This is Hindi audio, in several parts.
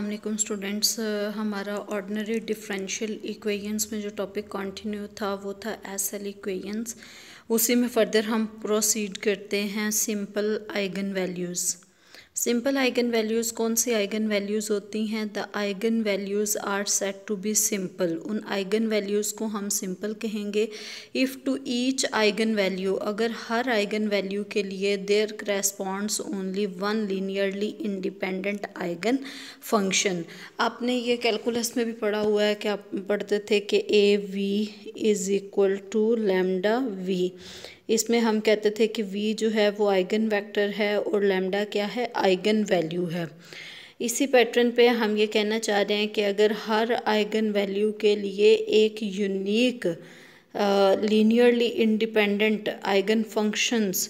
असलम स्टूडेंट्स हमारा ऑर्डनरी डिफरेंशियल इक्वेशंस में जो टॉपिक कंटिन्यू था वो था एस एल इक्वेशंस उसी में फर्दर हम प्रोसीड करते हैं simple eigen values simple eigen values कौन सी आइगन वैल्यूज़ होती हैं the eigen values are set to be simple उन आइगन वैल्यूज़ को हम सिंपल कहेंगे if to each eigen value अगर हर आइगन वैल्यू के लिए there corresponds only one linearly independent eigen function आपने ये कैलकुलस में भी पढ़ा हुआ है कि आप पढ़ते थे कि A v is equal to lambda v इसमें हम कहते थे कि वी जो है वो आइगन वेक्टर है और लैम्डा क्या है आइगन वैल्यू है इसी पैटर्न पे हम ये कहना चाह रहे हैं कि अगर हर आइगन वैल्यू के लिए एक unique linearly independent eigen functions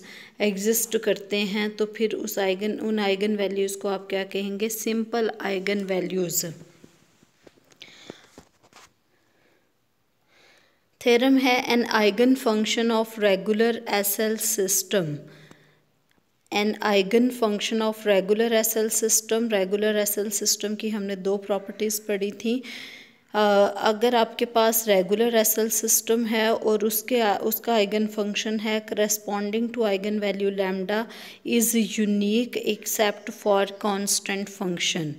exist करते हैं तो फिर उस आइगन उन आइगन वैल्यूज़ को आप क्या कहेंगे सिंपल आइगन वैल्यूज़ थ्योरम है an eigen function of regular SL system an eigen function of regular SL system regular SL system की हमने दो प्रॉपर्टीज़ पढ़ी थी अगर आपके पास रेगुलर एसएल सिस्टम है और उसके उसका आइगन फंक्शन है corresponding to eigen value lambda is unique except for constant function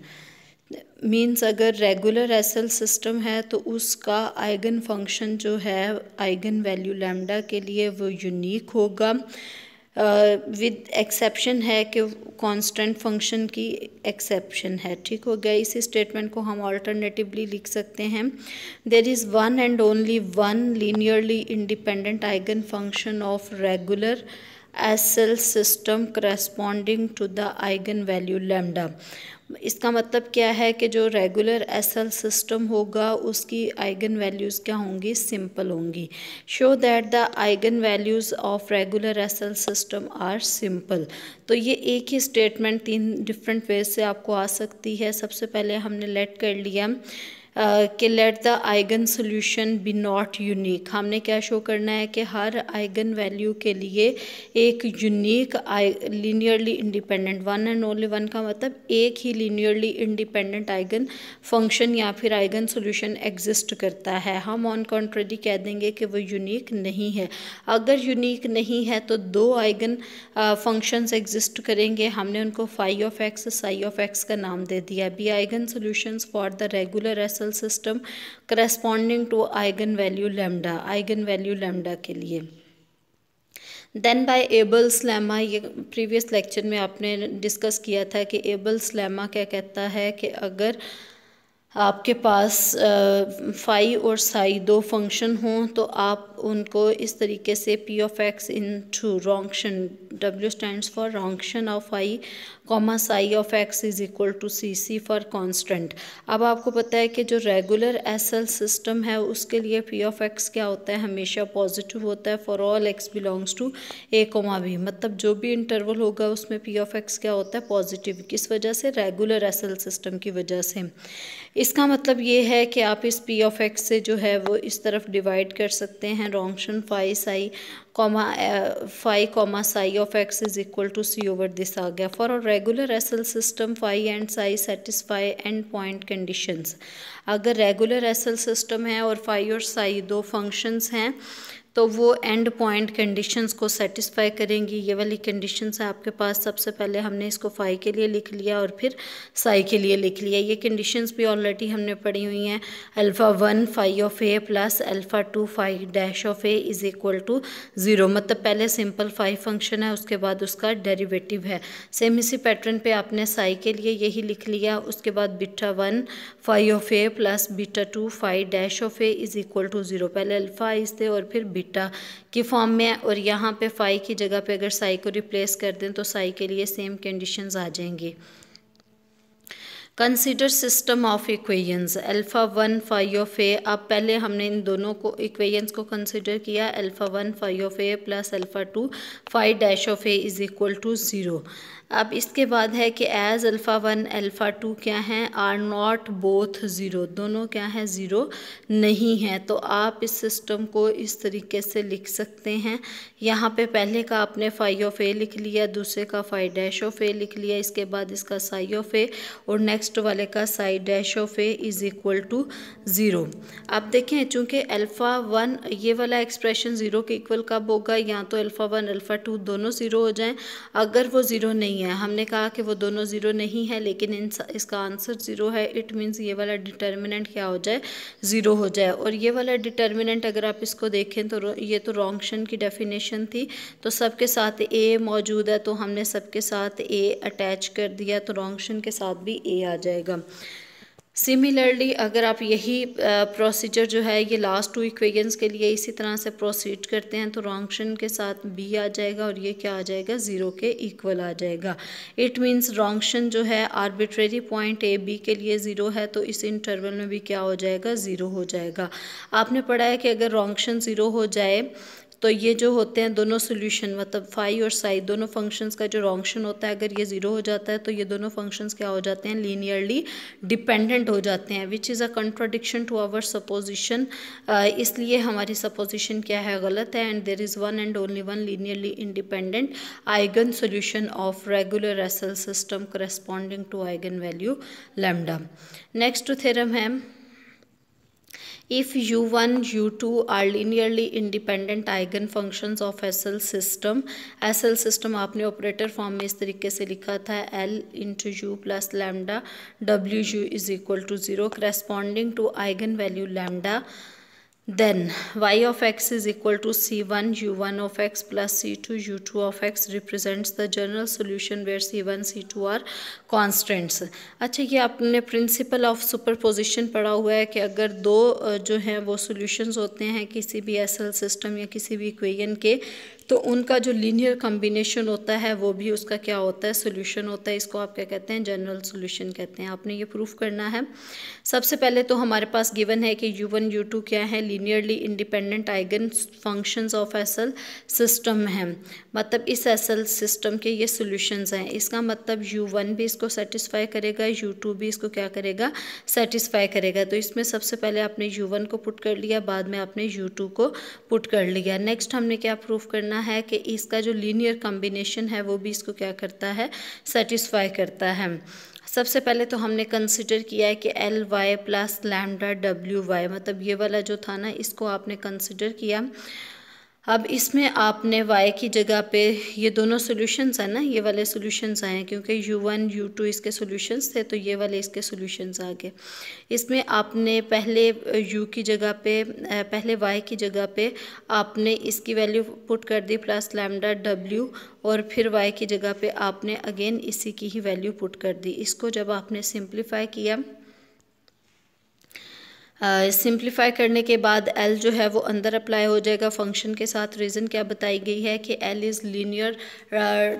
means अगर रेगुलर एसल सिस्टम है तो उसका आइगन फंक्शन जो है आइगन वैल्यू लैम्डा के लिए वो यूनिक होगा विद uh, एक्सेप्शन है कि कांस्टेंट फंक्शन की एक्सेप्शन है ठीक हो गया इसी स्टेटमेंट को हम अल्टरनेटिवली लिख सकते हैं there is one and only one linearly independent eigen function of regular SL system corresponding to the eigen value lambda इसका मतलब क्या है कि जो रेगुलर एसएल सिस्टम होगा उसकी आइगन वैल्यूज़ क्या होंगी सिंपल होंगी show that the eigen values of regular SL system are simple तो ये एक ही स्टेटमेंट तीन डिफरेंट वेज से आपको आ सकती है सबसे पहले हमने लेट कर लिया कि let the eigen solution be not unique हमने क्या शो करना है कि हर आइगन वैल्यू के लिए एक unique linearly independent one and only one का मतलब एक ही लीनियरली इंडिपेंडेंट आइगन फंक्शन या फिर आइगन सोल्यूशन एग्जिस्ट करता है हम ऑन कॉन्ट्रेडी कह देंगे कि वो यूनिक नहीं है अगर यूनिक नहीं है तो दो आइगन फंक्शन एग्जिस्ट करेंगे हमने उनको phi of x psi of x का नाम दे दिया be eigen solution for the regular S basal system corresponding to eigen value lambda eigen value lambda के लिए देन बाय एबल्स लेमा ये प्रीवियस लेक्चर में आपने डिस्कस किया था कि एबल्स लेमा क्या कहता है कि अगर आपके पास फाई और साई दो फंक्शन हों तो आप उनको इस तरीके से p of x into Wronskian W stands for Wronskian of phi comma psi of x is equal to c c for constant अब आपको पता है कि जो रेगुलर एस एल सिस्टम है उसके लिए पी ऑफ एक्स क्या होता है हमेशा पॉजिटिव होता है for all x belongs to a comma b मतलब जो भी इंटरवल होगा उसमें पी ऑफ एक्स क्या होता है पॉजिटिव किस वजह से रेगुलर एस एल सिस्टम की वजह से इसका मतलब ये है कि आप इस पी ऑफ एक्स से जो है वो इस तरफ डिवाइड कर सकते हैं Wronskian phi's I comma phi comma psi of x is equal to c over this आ गया for regular SL system phi and psi satisfy end point conditions अगर रेगुलर एसल सिस्टम है और फाई और साई दो फंक्शंस हैं तो वो एंड पॉइंट कंडीशंस को सेटिस्फाई करेंगी ये वाली कंडीशंस है आपके पास सबसे पहले हमने इसको फाई के लिए लिख लिया और फिर साई के लिए लिख लिया ये कंडीशंस भी ऑलरेडी हमने पढ़ी हुई हैं alpha one phi of a plus alpha two phi dash of a is equal to zero मतलब पहले सिंपल फाई फंक्शन है उसके बाद उसका डेरीवेटिव है सेम इसी पैटर्न पर आपने साई के लिए यही लिख लिया उसके बाद beta one phi of a plus beta two phi dash of a is equal to zero पहले अल्फ़ा आइज थे और फिर बीटा के फॉर्म में है और यहाँ पे फाई की जगह पे अगर साई को रिप्लेस कर दें तो साई के लिए सेम कंडीशंस आ जाएंगी consider system of equations alpha one phi of a अब पहले हमने इन दोनों को इक्वेशंस को कंसिडर किया alpha one phi of a plus alpha two phi dash of a is equal to zero अब इसके बाद है कि as alpha one alpha two क्या हैं आर नॉट बोथ ज़ीरो दोनों क्या हैं ज़ीरो नहीं है तो आप इस सिस्टम को इस तरीके से लिख सकते हैं यहाँ पे पहले का आपने फाई ऑफ ए लिख लिया दूसरे का फाई डैश ऑफ ए लिख लिया इसके बाद इसका साई ऑफ ए और नेक्स्ट वाले का psi dash of a is equal to zero अब देखें चूँकि अल्फ़ा वन ये वाला एक्सप्रेशन ज़ीरो के इक्वल कब होगा या तो अल्फ़ा वन अल्फ़ा टू दोनों ज़ीरो हो जाएँ अगर वो ज़ीरो नहीं नहीं है हमने कहा कि वो दोनों ज़ीरो नहीं है लेकिन इन इसका आंसर ज़ीरो है इट मीन्स ये वाला डिटर्मिनेंट क्या हो जाए ज़ीरो हो जाए और ये वाला डिटर्मिनेंट अगर आप इसको देखें तो ये तो रोंगशन की डेफिनेशन थी तो सबके साथ ए मौजूद है तो हमने सबके साथ ए अटैच कर दिया तो रोंगशन के साथ भी ए आ जाएगा सिमिलरली अगर आप यही प्रोसीजर जो है ये लास्ट टू इक्वेशंस के लिए इसी तरह से प्रोसीड करते हैं तो रोंगशन के साथ बी आ जाएगा और ये क्या आ जाएगा ज़ीरो के इक्वल आ जाएगा इट मींस रोंगशन जो है आर्बिट्रेरी पॉइंट ए बी के लिए ज़ीरो है तो इस इंटरवल में भी क्या हो जाएगा ज़ीरो हो जाएगा आपने पढ़ा है कि अगर रोंगशन ज़ीरो हो जाए तो ये जो होते हैं दोनों सोल्यूशन मतलब फाई और साई दोनों फंक्शंस का जो रोंगशन होता है अगर ये ज़ीरो हो जाता है तो ये दोनों फंक्शंस क्या हो जाते हैं लीनियरली डिपेंडेंट हो जाते हैं which is a contradiction to our supposition इसलिए हमारी सपोजिशन क्या है गलत है and there is one and only one linearly independent eigen solution of regular SL system corresponding to eigen value lambda next theorem है if u1 u2 are linearly independent eigen functions of SL system SL system आपने ऑपरेटर फॉर्म में इस तरीके से लिखा था L into u plus lambda W u is equal to zero corresponding to eigen value lambda Then y of x is equal to c1 u1 of x plus c2 u2 of x represents the general solution where c1 c2 are constants. अच्छा ये आपने principle of superposition पढ़ा हुआ है कि अगर दो जो हैं वो solutions होते हैं किसी भी SL system या किसी भी equation के तो उनका जो लीनियर कम्बिनेशन होता है वो भी उसका क्या होता है सोल्यूशन होता है इसको आप क्या कहते हैं जनरल सोल्यूशन कहते हैं आपने ये प्रूफ करना है सबसे पहले तो हमारे पास गिवन है कि यू वन यू टू क्या है linearly independent eigen function of SL system है मतलब इस एसल सिस्टम के ये सोल्यूशन हैं इसका मतलब यू वन भी इसको सेटिस्फाई करेगा यू टू भी इसको क्या करेगा सेटिस्फाई करेगा तो इसमें सबसे पहले आपने यू वन को पुट कर लिया बाद में आपने यू टू को पुट कर लिया नेक्स्ट हमने क्या प्रूफ करना है कि इसका जो लीनियर कॉम्बिनेशन है वो भी इसको क्या करता है सेटिस्फाई करता है सबसे पहले तो हमने कंसिडर किया है कि L y plus lambda W y मतलब ये वाला जो था ना इसको आपने कंसिडर किया अब इसमें आपने y की जगह पे ये दोनों सॉल्यूशंस हैं ना ये वाले सॉल्यूशंस आए हैं क्योंकि u1 u2 इसके सॉल्यूशंस थे तो ये वाले इसके सॉल्यूशंस आ गए इसमें आपने पहले u की जगह पे पहले y की जगह पे आपने इसकी वैल्यू पुट कर दी प्लस लैमडा w और फिर y की जगह पे आपने अगेन इसी की ही वैल्यू पुट कर दी इसको जब आपने सिंप्लीफाई किया सिंप्लीफाई करने के बाद एल जो है वो अंदर अप्लाई हो जाएगा फंक्शन के साथ रीज़न क्या बताई गई है कि L is linear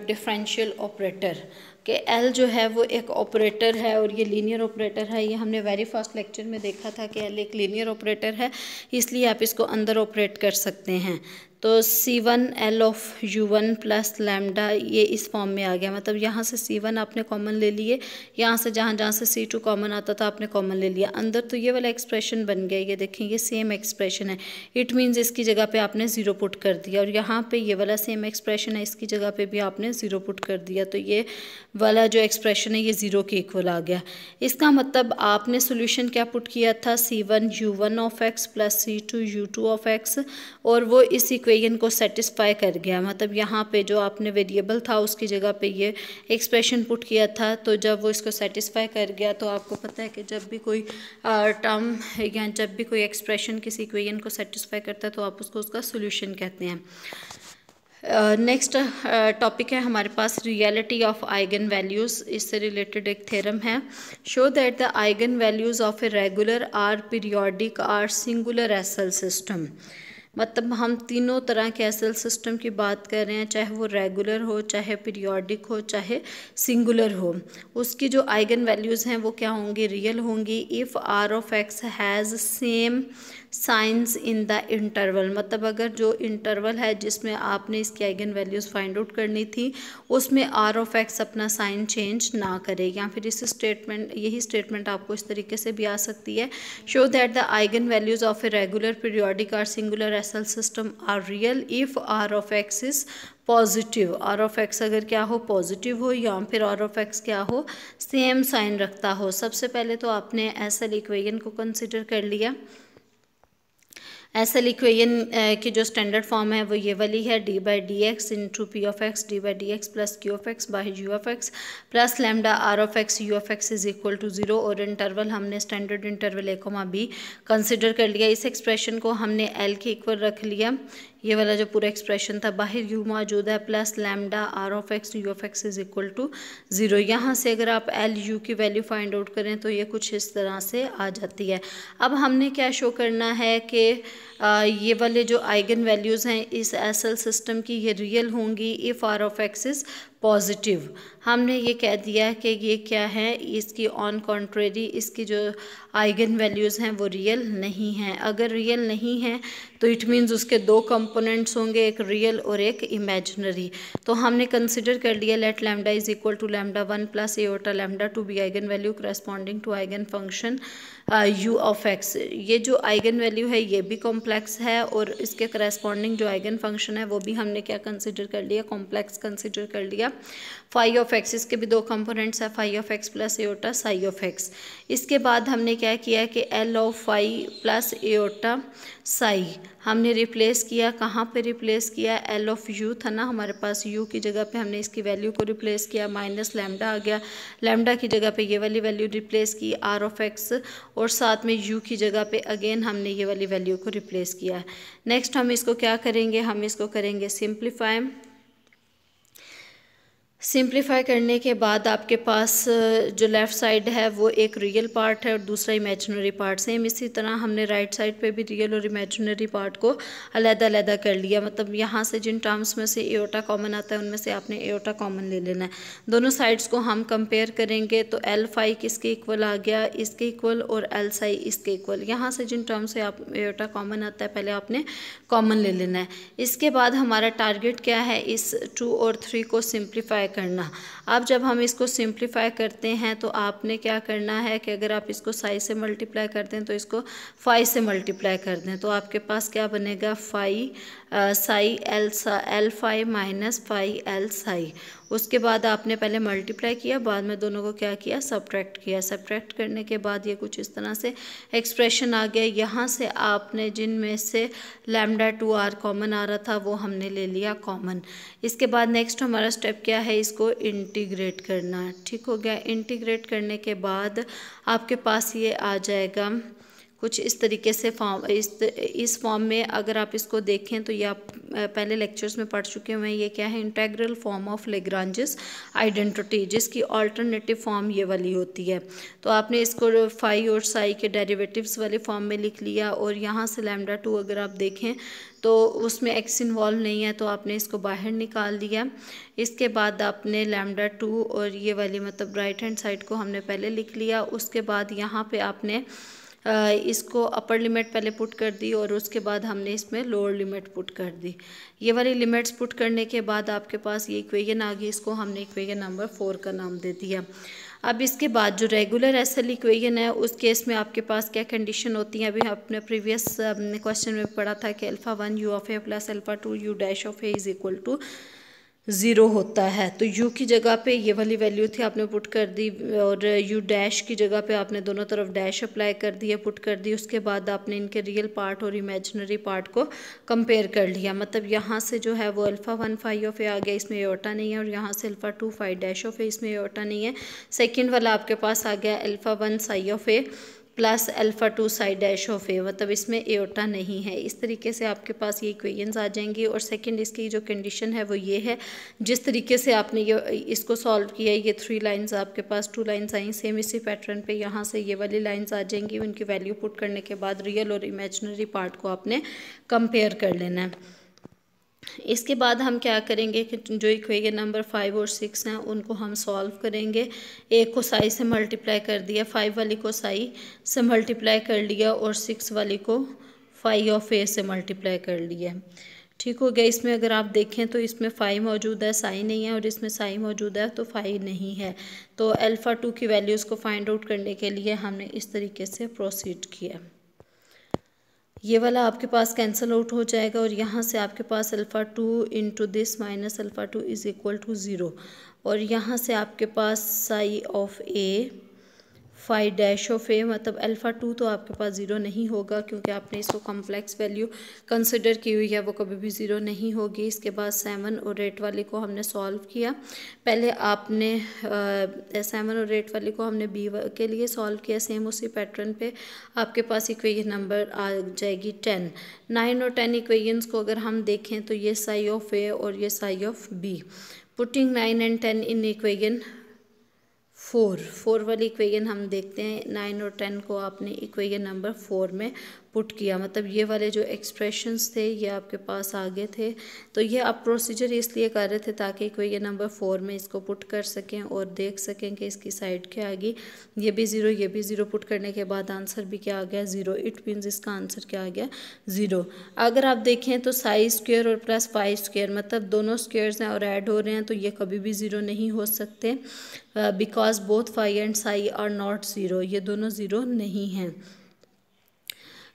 differential operator कि एल जो है वो एक ऑपरेटर है और ये लीनियर ऑपरेटर है ये हमने वेरी फर्स्ट लेक्चर में देखा था कि एल एक लीनियर ऑपरेटर है इसलिए आप इसको अंदर ऑपरेट कर सकते हैं तो c one L of u one plus lambda ये इस फॉर्म में आ गया मतलब यहाँ से सी वन आपने कॉमन ले लिए यहाँ से जहाँ जहाँ से सी टू कॉमन आता था आपने कॉमन ले लिया अंदर तो ये वाला एक्सप्रेशन बन गया ये देखें ये सेम एक्सप्रेशन है इट मीन्स इसकी जगह पे आपने ज़ीरो पुट कर दिया और यहाँ पे ये वाला सेम एक्सप्रेशन है इसकी जगह पे भी आपने ज़ीरो पुट कर दिया तो ये वाला जो एक्सप्रेशन है ये ज़ीरो के इक्वल आ गया इसका मतलब आपने सोल्यूशन क्या पुट किया था c one u one of x plus c two u two of x और वो इस इक्वे इक्वेशन को सेटिस्फाई कर गया मतलब यहाँ पे जो आपने वेरिएबल था उसकी जगह पे ये एक्सप्रेशन पुट किया था तो जब वो इसको सेटिस्फाई कर गया तो आपको पता है कि जब भी कोई टर्म या जब भी कोई एक्सप्रेशन किसी इक्वेशन को सेटिस्फाई करता है तो आप उसको उसका सोल्यूशन कहते हैं नेक्स्ट uh, टॉपिक uh, है हमारे पास रियलिटी ऑफ आइगन वैल्यूज़ इससे रिलेटेड एक थेरम है show that the eigen values of a regular or periodic or singular SL system मतलब हम तीनों तरह के एसएल सिस्टम की बात कर रहे हैं चाहे वो रेगुलर हो चाहे पीरियोडिक हो चाहे सिंगुलर हो उसकी जो आइगन वैल्यूज़ हैं वो क्या होंगी रियल होंगी if r of x has same साइंस इन द इंटरवल मतलब अगर जो इंटरवल है जिसमें आपने इसकी आइगन वैल्यूज़ फाइंड आउट करनी थी उसमें आर ऑफ एक्स अपना साइन चेंज ना करे या फिर इस स्टेटमेंट यही स्टेटमेंट आपको इस तरीके से भी आ सकती है show that the eigen values of a regular periodic or singular SL system are real if r of x is positive r of x अगर क्या हो पॉजिटिव हो या फिर आर ऑफ एक्स क्या हो सेम साइन रखता हो सबसे पहले तो आपने एस एल इक्वेजन को कंसिडर कर लिया एसएल इक्वेशन की जो स्टैंडर्ड फॉर्म है वो ये वाली है d by d x into p of x d by d x plus q of x by u of x plus lambda r of x u of x is equal to zero और इंटरवल हमने standard interval a comma b consider कर लिया इस एक्सप्रेशन को हमने एल के इक्वल रख लिया ये वाला जो पूरा एक्सप्रेशन था बाहर यू मौजूद है plus lambda r of x u of x is equal to zero यहाँ से अगर आप एल यू की वैल्यू फाइंड आउट करें तो ये कुछ इस तरह से आ जाती है अब हमने क्या शो करना है कि ये वाले जो आइगन वैल्यूज़ हैं इस एस एल सिस्टम की ये रियल होंगी if r of x is positive हमने ये कह दिया कि ये क्या है इसकी ऑन कॉन्ट्रेरी इसकी जो आइगन वैल्यूज़ हैं वो रियल नहीं हैं अगर रियल नहीं है तो इट मींस उसके दो कंपोनेंट्स होंगे एक रियल और एक इमेजनरी तो हमने कंसिडर कर लिया let lambda is equal to lambda one plus eta lambda two be eigen value corresponding to eigen function u of x ये जो आइगन वैल्यू है ये भी कॉम्प्लेक्स है और इसके करस्पॉन्डिंग जो आइगन फंक्शन है वो भी हमने क्या कंसिडर कर लिया कॉम्प्लेक्स कंसिडर कर लिया फाइव ऑफ एक्स इसके भी दो कंपोनेंट्स है five of x plus iota Sai of x इसके बाद हमने क्या किया कि L of phi plus iota Sai हमने रिप्लेस किया कहाँ पे रिप्लेस किया एल ऑफ यू था ना हमारे पास यू की जगह पे हमने इसकी वैल्यू को रिप्लेस किया माइनस लैमडा आ गया लैमडा की जगह पे ये वाली वैल्यू रिप्लेस की आर ऑफ एक्स और साथ में यू की जगह पे अगेन हमने ये वाली वैल्यू को रिप्लेस किया है नेक्स्ट हम इसको क्या करेंगे हम इसको करेंगे सिंप्लीफाई सिंप्लीफाई करने के बाद आपके पास जो लेफ़्ट साइड है वो एक रियल पार्ट है और दूसरा इमेजनरी पार्ट सेम इसी तरह हमने राइट right साइड पे भी रियल और इमेजनरी पार्ट को अलहदा अलहदा कर लिया मतलब यहाँ से जिन टर्म्स में से एओटा कॉमन आता है उनमें से आपने एओटा कॉमन ले लेना है दोनों साइड्स को हम कंपेयर करेंगे तो एल फाई किसके इक्वल आ गया इसके इक्वल और एल साई इसके इक्वल यहाँ से जिन टर्म्स से आप एओटा कॉमन आता है पहले आपने कॉमन ले लेना है इसके बाद हमारा टारगेट क्या है इस टू और थ्री को सिम्प्लीफाई करना अब जब हम इसको सिंप्लीफाई करते हैं तो आपने क्या करना है कि अगर आप इसको साइज से मल्टीप्लाई करते हैं तो इसको फाइव से मल्टीप्लाई कर दें तो आपके पास क्या बनेगा phi psi l psi l phi minus phi l psi उसके बाद आपने पहले मल्टीप्लाई किया बाद में दोनों को क्या किया सब्ट्रैक्ट किया सब्ट्रैक्ट करने के बाद ये कुछ इस तरह से एक्सप्रेशन आ गया यहाँ से आपने जिन में से लैमडा टू आर कॉमन आ रहा था वो हमने ले लिया कॉमन इसके बाद नेक्स्ट हमारा स्टेप क्या है इसको इंटीग्रेट करना ठीक हो गया इंटीग्रेट करने के बाद आपके पास ये आ जाएगा कुछ इस तरीके से फॉर्म इस इस फॉर्म में अगर आप इसको देखें तो ये आप पहले लेक्चर्स में पढ़ चुके हुए हैं ये क्या है integral form of Lagrange's identity जिसकी अल्टरनेटिव फॉर्म ये वाली होती है तो आपने इसको फाई और साई के डेरिवेटिव्स वाले फॉर्म में लिख लिया और यहाँ से लैमडा टू अगर आप देखें तो उसमें एक्स इन्वॉल्व नहीं है तो आपने इसको बाहर निकाल दिया इसके बाद आपने लैमडा टू और ये वाली मतलब राइट हैंड साइड को हमने पहले लिख लिया उसके बाद यहाँ पे आपने इसको अपर लिमिट पहले पुट कर दी और उसके बाद हमने इसमें लोअर लिमिट पुट कर दी ये वाली लिमिट्स पुट करने के बाद आपके पास ये इक्वेशन आ गई इसको हमने इक्वेशन नंबर फोर का नाम दे दिया अब इसके बाद जो रेगुलर एस एल इक्वेशन है उस केस में आपके पास क्या कंडीशन होती है अभी आपने प्रीवियस क्वेश्चन में पढ़ा था कि alpha one u of a plus alpha two u dash of a is equal to zero होता है तो यू की जगह पे ये वाली वैल्यू थी आपने पुट कर दी और यू डैश की जगह पे आपने दोनों तरफ डैश अप्लाई कर दिया पुट कर दी उसके बाद आपने इनके रियल पार्ट और इमेजिनरी पार्ट को कंपेयर कर लिया मतलब यहाँ से जो है वो alpha one phi of a आ गया इसमें एटा नहीं है और यहाँ से alpha two phi dash of a इसमें एटा नहीं है सेकेंड वाला आपके पास आ गया alpha one psi of a plus alpha two psi dash of a मतलब इसमें एओटा नहीं है इस तरीके से आपके पास ये इक्वेशंस आ जाएंगी और सेकंड इसकी जो कंडीशन है वो ये है जिस तरीके से आपने ये इसको सॉल्व किया ये थ्री लाइंस आपके पास टू लाइंस आई सेम इसी पैटर्न पे यहाँ से ये वाली लाइंस आ जाएंगी उनकी वैल्यू पुट करने के बाद रियल और इमेजनरी पार्ट को आपने कंपेयर कर लेना है इसके बाद हम क्या करेंगे कि जो इक्वेशन नंबर फाइव और सिक्स हैं उनको हम सॉल्व करेंगे एक को साई से मल्टीप्लाई कर दिया फाइव वाली को साई से मल्टीप्लाई कर लिया और सिक्स वाली को फाइव ऑफ ए से मल्टीप्लाई कर लिया ठीक हो गया इसमें अगर आप देखें तो इसमें फाइव मौजूद है साई नहीं है और इसमें साई मौजूद है तो फाइव नहीं है तो अल्फ़ा टू की वैल्यूज़ को फाइंड आउट करने के लिए हमने इस तरीके से प्रोसीड किया ये वाला आपके पास कैंसिल आउट हो जाएगा और यहाँ से आपके पास alpha two into this minus alpha two is equal to zero और यहाँ से आपके पास psi of a phi dash of a मतलब अल्फ़ा टू तो आपके पास ज़ीरो नहीं होगा क्योंकि आपने इसको कॉम्प्लेक्स वैल्यू कंसिडर की हुई है वो कभी भी ज़ीरो नहीं होगी इसके बाद सेवन और एट वाले को हमने सॉल्व किया पहले आपने सेवन और एट वाले को हमने बी के लिए सॉल्व किया सेम उसी पैटर्न पे आपके पास इक्वेजन नंबर आ जाएगी टेन नाइन और टेन इक्वेजन्स को अगर हम देखें तो ये साई ऑफ ए और ये psi of b putting nine and ten in equation four four वाली इक्वेशन हम देखते हैं नाइन और टेन को आपने इक्वेशन नंबर फोर में पुट किया मतलब ये वाले जो एक्सप्रेशंस थे ये आपके पास आगे थे तो ये आप प्रोसीजर इसलिए कर रहे थे ताकि कोई ये नंबर फोर में इसको पुट कर सकें और देख सकें कि इसकी साइड क्या आ गई ये भी ज़ीरो ये भी ज़ीरो पुट करने के बाद आंसर भी क्या आ गया ज़ीरो इट मीन्स इसका आंसर क्या आ गया ज़ीरो अगर आप देखें तो साई स्क्र और प्लस फाइव स्क्र मतलब दोनों स्क्यर्स हैं और ऐड हो रहे हैं तो ये कभी भी ज़ीरो नहीं हो सकते because both phi and psi are not zero ये दोनों ज़ीरो नहीं हैं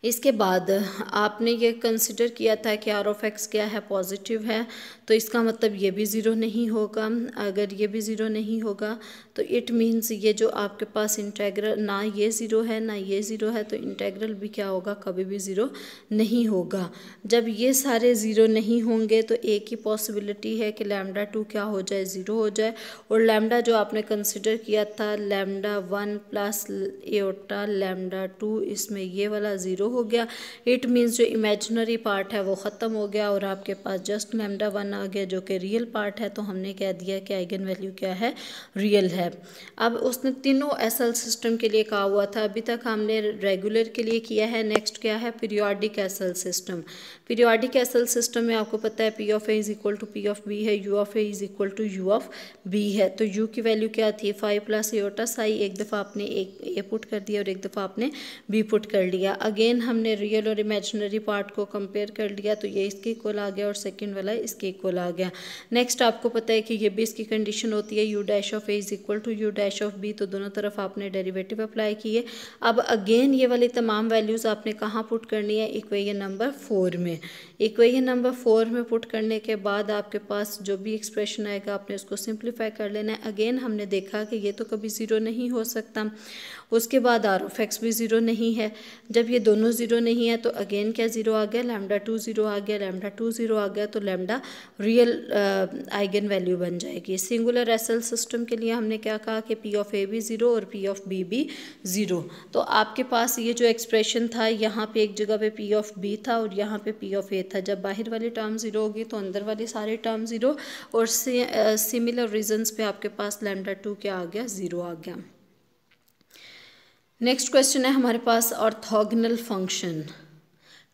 इसके बाद आपने ये कंसिडर किया था कि आर ऑफ एक्स क्या है पॉजिटिव है तो इसका मतलब ये भी ज़ीरो नहीं होगा अगर ये भी ज़ीरो नहीं होगा तो इट मीन्स ये जो आपके पास इंटेग्रल ना ये ज़ीरो है ना ये ज़ीरो है तो इंटेग्रल भी क्या होगा कभी भी ज़ीरो नहीं होगा जब ये सारे ज़ीरो नहीं होंगे तो एक ही पॉसिबिलिटी है कि लैमडा टू क्या हो जाए ज़ीरो हो जाए और लैमडा जो आपने कंसिडर किया था lambda one plus eta lambda two इसमें ये वाला ज़ीरो हो गया इट मीन्स जो इमेजनरी पार्ट है वो ख़त्म हो गया और आपके पास जस्ट लेमडा वन आ गया जो कि रियल पार्ट है तो हमने कह दिया कि आइगन वैल्यू क्या है रियल है अब उसने तीनों एस सिस्टम के लिए कहा हुआ था अभी तक हमने रेगुलर के लिए किया है नेक्स्ट क्या है periodic s system periodic s system में आपको पता है p of a is equal to p of b है u of a is equal to u of b है तो यू की वैल्यू क्या थी फाइव प्लस एटस आई एक दफ़ा आपने एक ए पुट कर दिया और एक दफ़ा आपने बी पुट कर लिया अगेन अगेन हमने रियल और इमेजिनरी पार्ट को कंपेयर कर लिया तो ये इसके इक्वल आ गया और सेकेंड वाला इसके इक्वल आ गया नेक्स्ट आपको पता है कि ये भी इसकी कंडीशन होती है u dash of a is equal to u dash of b तो दोनों तरफ आपने डेरिवेटिव अप्लाई किए अब अगेन ये वाली तमाम वैल्यूज़ आपने कहाँ पुट करनी है इक्वेजन नंबर फोर में इक्वेन नंबर फोर में पुट करने के बाद आपके पास जो भी एक्सप्रेशन आएगा आपने उसको सिंप्लीफाई कर लेना है अगेन हमने देखा कि ये तो कभी ज़ीरो नहीं हो सकता उसके बाद आर ऑफ एक्स भी ज़ीरो नहीं है जब ये दोनों दोनों ज़ीरो नहीं है तो अगेन क्या ज़ीरो आ गया लैमडा टू ज़ीरो आ गया लैमडा टू ज़ीरो आ गया तो लैमडा रियल आइगन वैल्यू बन जाएगी सिंगुलर एसएल सिस्टम के लिए हमने क्या कहा कि पी ऑफ ए भी ज़ीरो और पी ऑफ बी भी ज़ीरो तो आपके पास ये जो एक्सप्रेशन था यहाँ पे एक जगह पे पी ऑफ बी था और यहाँ पे पी ऑफ ए था जब बाहर वाली टर्म ज़ीरो होगी तो अंदर वाले सारे टर्म ज़ीरो और सिमिलर रीजन uh, पे आपके पास लैमडा टू क्या आ गया ज़ीरो आ गया नेक्स्ट क्वेश्चन है हमारे पास orthogonal function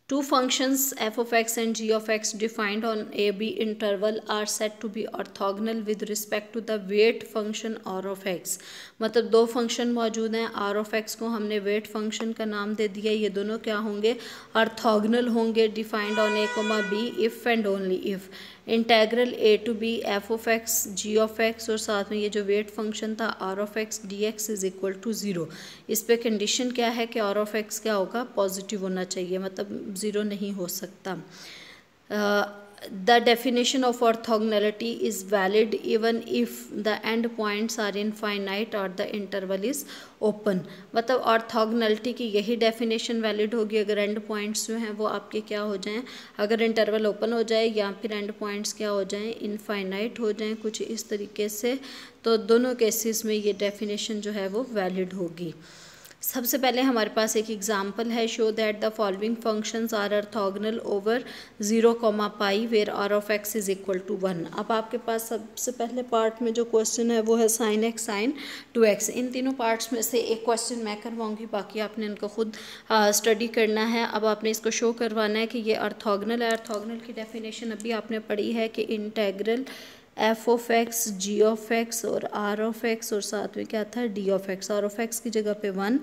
two functions f of x and g of x defined on a b interval are set to be orthogonal with respect to the weight function r of x मतलब दो फंक्शन मौजूद हैं आर ऑफ एक्स को हमने वेट फंक्शन का नाम दे दिया ये दोनों क्या होंगे ऑर्थोगनल होंगे defined on a comma b if and only if integral a to b f of x g of x और साथ में ये जो वेट फंक्शन था r of x d x is equal to zero इस पर कंडीशन क्या है कि आर ऑफ एक्स क्या होगा पॉजिटिव होना चाहिए मतलब ज़ीरो नहीं हो सकता the definition of orthogonality is valid even if the end points are infinite or the interval is open मतलब orthogonality की यही definition valid होगी अगर end points जो हैं वो आपके क्या हो जाएं अगर interval open हो जाए या फिर end points क्या हो जाएं infinite हो जाएं कुछ इस तरीके से तो दोनों cases में ये definition जो है वो valid होगी सबसे पहले हमारे पास एक एग्जाम्पल है show that the following functions are orthogonal over zero comma pi where r of x is equal to one अब आपके पास सबसे पहले पार्ट में जो क्वेश्चन है वो है sine x sine two x इन तीनों पार्ट्स में से एक क्वेश्चन मैं करवाऊंगी बाकी आपने इनको खुद स्टडी करना है अब आपने इसको शो करवाना है कि ये अर्थोगनल है अर्थोगनल की डेफिनेशन अभी आपने पढ़ी है कि integral f of x g of x और आर ऑफ एक्स और साथ में क्या था d of x r of x की जगह पे वन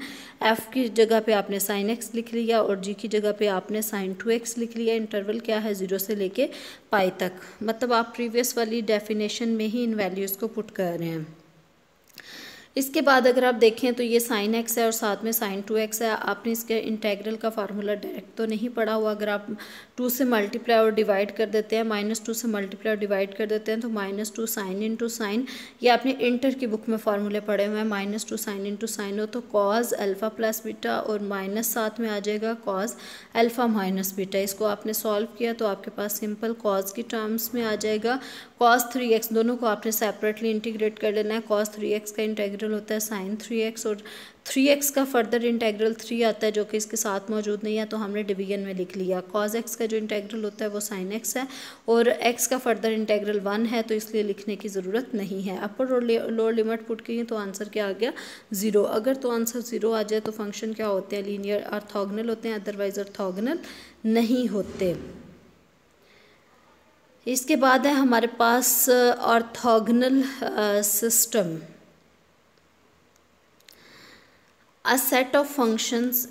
एफ की जगह पे आपने साइन एक्स लिख लिया और जी की जगह पे आपने साइन टू एक्स लिख लिया इंटरवल क्या है ज़ीरो से लेके पाई तक मतलब आप प्रीवियस वाली डेफिनेशन में ही इन वैल्यूज़ को पुट कर रहे हैं इसके बाद अगर आप देखें तो ये साइन एक्स है और साथ में साइन टू एक्स है आपने इसके इंटेग्रल का फार्मूला डायरेक्ट तो नहीं पढ़ा हुआ अगर आप टू से मल्टीप्लाई और डिवाइड कर देते हैं माइनस टू से मल्टीप्लाई और डिवाइड कर देते हैं तो minus two sine into sine ये आपने इंटर की बुक में फार्मूले पढ़े हुए हैं minus two sine into sine हो तो कॉज अल्फ़ा प्लस बीटा और माइनस साथ में आ जाएगा कॉज अल्फ़ा माइनस बीटा इसको आपने सॉल्व किया तो आपके पास सिंपल कॉज की टर्म्स में आ जाएगा कॉज थ्री एक्स दोनों को आपने सेपरेटली इंटीग्रेट कर लेना है कॉज थ्री एक्स का इंटेग्रल होता है साइन थ्री एक्स और थ्री एक्स का फर्दर इंटेग्रल थ्री आता है जो कि इसके साथ मौजूद नहीं है तो हमने डिवीजन में लिख लिया कॉज एक्स का जो इंटेग्रल होता है वो साइन एक्स है और एक्स का फर्दर इंटेग्रल वन है तो इसलिए लिखने की ज़रूरत नहीं है अपर और लोअर लिमिट पुट की तो आंसर क्या आ गया ज़ीरो अगर तो आंसर ज़ीरो आ जाए तो फंक्शन क्या होते हैं लीनियर अर्थोगनल होते हैं अदरवाइज अर्थोगनल नहीं होते इसके बाद है हमारे पास orthogonal uh, system a set of functions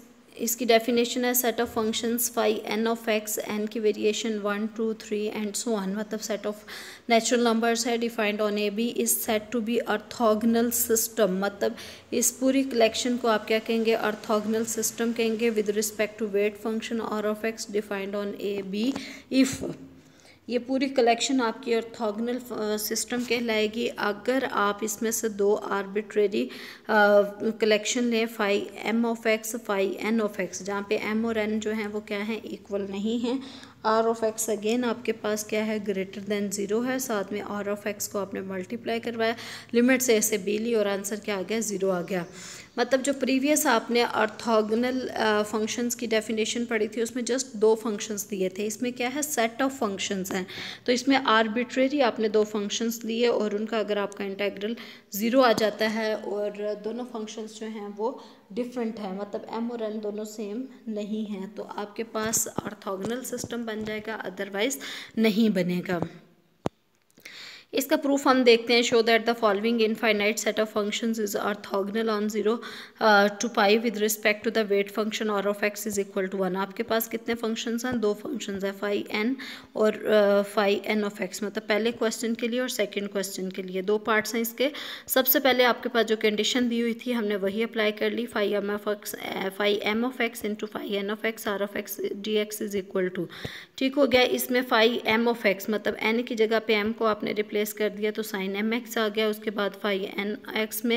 इसकी डेफिनेशन है set of functions phi n of x n की variation one two three and so on मतलब सेट ऑफ नेचुरल नंबर्स है defined on a b is set to be orthogonal system मतलब इस पूरी कलेक्शन को आप क्या कहेंगे अर्थोगनल सिस्टम कहेंगे with respect to weight function r of x defined on a B if ये पूरी कलेक्शन आपकी ऑर्थोगनल सिस्टम uh, कहलाएगी अगर आप इसमें से दो आर्बिट्रेरी कलेक्शन uh, लें phi m of x phi n of x जहाँ पे एम और एन जो हैं वो क्या हैं इक्वल नहीं हैं आर ऑफ एक्स अगेन आपके पास क्या है ग्रेटर देन ज़ीरो है साथ में आर ऑफ एक्स को आपने मल्टीप्लाई करवाया लिमिट से ऐसे बी ली और आंसर क्या आ गया ज़ीरो आ गया मतलब जो प्रीवियस आपने अर्थोगनल फंक्शंस की डेफिनेशन पढ़ी थी उसमें जस्ट दो फंक्शंस दिए थे इसमें क्या है सेट ऑफ फंक्शंस हैं तो इसमें आर्बिट्रेरी आपने दो फंक्शंस लिए और उनका अगर आपका इंटेग्रल ज़ीरो आ जाता है और दोनों फंक्शंस जो हैं वो डिफरेंट है मतलब एम और एन दोनों सेम नहीं है तो आपके पास ऑर्थोगोनल सिस्टम बन जाएगा अदरवाइज़ नहीं बनेगा इसका प्रूफ हम देखते हैं show that the following infinite set of functions is orthogonal on zero to pi with respect to the weight function r of x is equal to one आपके पास कितने फंक्शंस हैं दो फंक्शंस हैं फाइव एन और फाइव एन ऑफ एक्स मतलब पहले क्वेश्चन के लिए और सेकेंड क्वेश्चन के लिए दो पार्ट्स हैं इसके सबसे पहले आपके पास जो कंडीशन दी हुई थी हमने वही अप्लाई कर ली phi m of x phi m of x into phi n of x r of x d x is equal to ठीक हो गया इसमें फाइव एम ऑफ एक्स मतलब एन की जगह पे एम को आपने रिप्लेस रिप्लेस कर दिया तो साइन एम एक्स आ गया उसके बाद फाइव एन एक्स में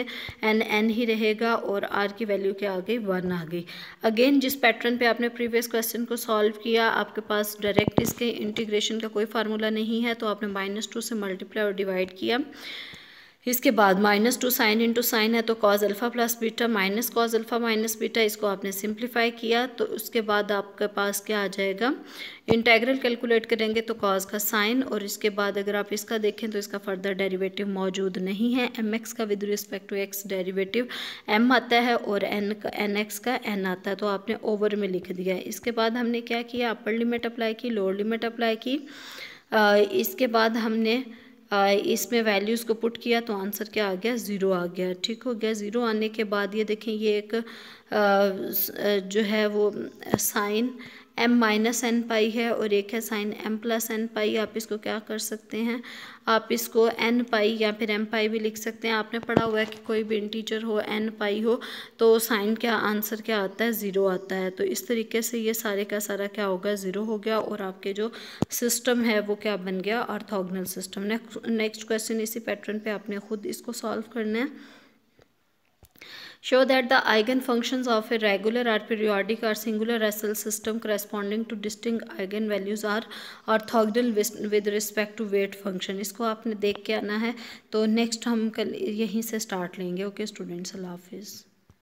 एन एन ही रहेगा और आर की वैल्यू क्या आ गई वन आ गई अगेन जिस पैटर्न पे आपने प्रीवियस क्वेश्चन को सॉल्व किया आपके पास डायरेक्ट इसके इंटीग्रेशन का कोई फार्मूला नहीं है तो आपने माइनस टू से मल्टीप्लाई और डिवाइड किया इसके बाद minus two sine into sine है तो cos alpha plus beta minus cos alpha minus beta इसको आपने सिंप्लीफाई किया तो उसके बाद आपके पास क्या आ जाएगा इंटेग्रल कैलकुलेट करेंगे तो कॉज का साइन और इसके बाद अगर आप इसका देखें तो इसका फर्दर डेरिवेटिव मौजूद नहीं है एम एक्स का with respect to x derivative m आता है और एन का एन एक्स का एन आता है तो आपने ओवर में लिख दिया है इसके बाद हमने क्या किया अपर लिमिट अप्लाई की लोअर लिमिट अप्लाई की इसके बाद हमने इसमें वैल्यूज़ को पुट किया तो आंसर क्या आ गया ज़ीरो आ गया ठीक हो गया ज़ीरो आने के बाद ये देखें ये एक जो है वो sine m minus n pi है और एक है sine m plus n pi आप इसको क्या कर सकते हैं आप इसको एन पाई या फिर एम पाई भी लिख सकते हैं आपने पढ़ा हुआ है कि कोई भी इंटीजर हो एन पाई हो तो साइन क्या आंसर क्या आता है ज़ीरो आता है तो इस तरीके से ये सारे का सारा क्या होगा ज़ीरो हो गया और आपके जो सिस्टम है वो क्या बन गया ऑर्थोगनल सिस्टम नेक्स्ट क्वेश्चन इसी पैटर्न पर आपने खुद इसको सॉल्व करना है Show that the eigenfunctions of a regular or periodic or singular SL system corresponding to distinct eigenvalues are orthogonal with respect to weight function. इसको आपने देख के आना है तो नेक्स्ट हम कल यहीं से स्टार्ट लेंगे ओके स्टूडेंट्स अल्लाह हाफिज़